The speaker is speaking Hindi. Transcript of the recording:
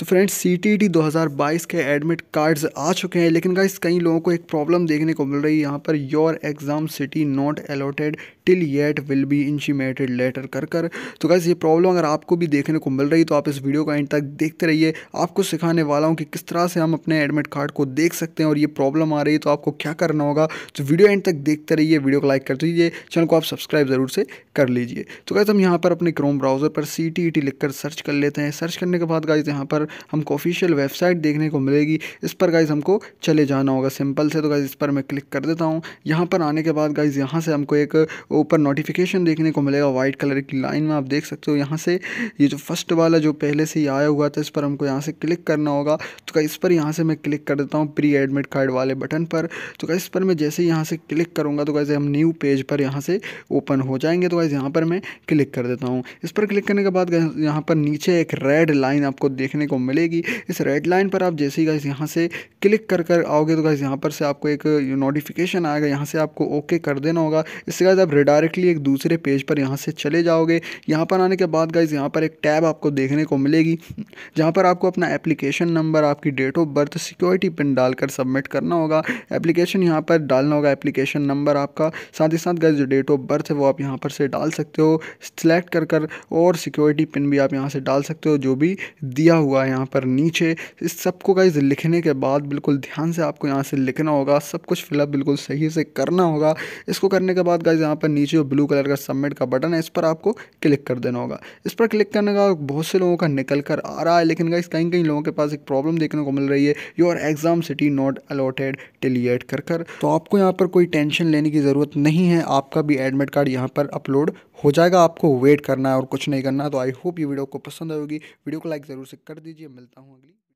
तो फ्रेंड्स सी टी टी दो के एडमिट कार्ड्स आ चुके हैं लेकिन गाइस कई लोगों को एक प्रॉब्लम देखने को मिल रही है यहाँ पर your exam city not allotted till yet will be intimated later कर कर तो गाइस ये प्रॉब्लम अगर आपको भी देखने को मिल रही तो आप इस वीडियो का एंड तक देखते रहिए आपको सिखाने वाला हूँ कि किस तरह से हम अपने एडमिट कार्ड को देख सकते हैं और ये प्रॉब्लम आ रही है तो आपको क्या करना होगा तो वीडियो एंड तक देखते रहिए वीडियो को लाइक कर दीजिए चैनल को आप सब्सक्राइब ज़रूर से कर लीजिए तो गाइस हम यहाँ पर अपने क्रोम ब्राउज़र पर सी टी लिख कर सर्च कर लेते हैं सर्च करने के बाद गाइस यहाँ पर हमको ऑफिशियल वेबसाइट देखने को मिलेगी इस पर गाइज़ हमको चले जाना होगा सिंपल से तो गाइज़ इस पर मैं क्लिक कर देता हूँ यहाँ पर आने के बाद गाइज़ यहाँ से हमको एक ऊपर नोटिफिकेशन देखने को मिलेगा वाइट कलर की लाइन में आप देख सकते हो यहाँ से ये जो फर्स्ट वाला जो पहले से ही आया हुआ था इस पर हमको यहाँ से क्लिक करना होगा तो क्या इस पर यहाँ से मैं क्लिक कर देता हूँ प्री एडमिट कार्ड वाले बटन पर तो क्या इस पर मैं जैसे यहाँ से क्लिक करूँगा तो कैसे हम न्यू पेज पर यहाँ से ओपन हो जाएंगे तो कैसे यहाँ पर मैं क्लिक कर देता हूँ इस पर क्लिक करने के बाद यहाँ पर नीचे एक रेड लाइन आपको देखने को मिलेगी इस रेड लाइन पर आप जैसे ही गाइज यहाँ से क्लिक कर कर आओगे तो गाइज यहाँ पर से आपको एक नोटिफिकेशन आएगा यहाँ से आपको ओके कर देना होगा इससे गाइज आप रिडायरेक्टली एक दूसरे पेज पर यहाँ से चले जाओगे यहाँ पर आने के बाद गाइज यहाँ पर एक टैब आपको देखने को मिलेगी जहाँ पर आपको अपना एप्लीकेशन नंबर आपकी date of birth security pin डालकर सबमिट करना होगा एप्लीकेशन यहाँ पर डालना होगा एप्लीकेशन नंबर आपका साथ ही साथ गैस जो डेट ऑफ बर्थ है वो आप यहाँ पर से डाल सकते हो सिलेक्ट कर कर और सिक्योरिटी पिन भी आप यहाँ से डाल सकते हो जो भी दिया हुआ है यहाँ पर नीचे इस सबको गाइज लिखने के बाद बिल्कुल ध्यान से आपको यहाँ से लिखना होगा सब कुछ फिलअप बिल्कुल सही से करना होगा इसको करने के बाद गाइज यहाँ पर नीचे जो ब्लू कलर का सबमिट का बटन है इस पर आपको क्लिक कर देना होगा इस पर क्लिक करने का बहुत से लोगों का निकल कर आ रहा है लेकिन गाइज कहीं कहीं लोगों के पास एक प्रॉब्लम देखने को मिल रही है your exam city not allotted delete कर कर तो आपको यहाँ पर कोई टेंशन लेने की ज़रूरत नहीं है आपका भी एडमिट कार्ड यहाँ पर अपलोड हो जाएगा आपको वेट करना है और कुछ नहीं करना तो आई होप ये वीडियो को पसंद आएगी वीडियो को लाइक ज़रूर से कर दीजिए मिलता हूँ अगली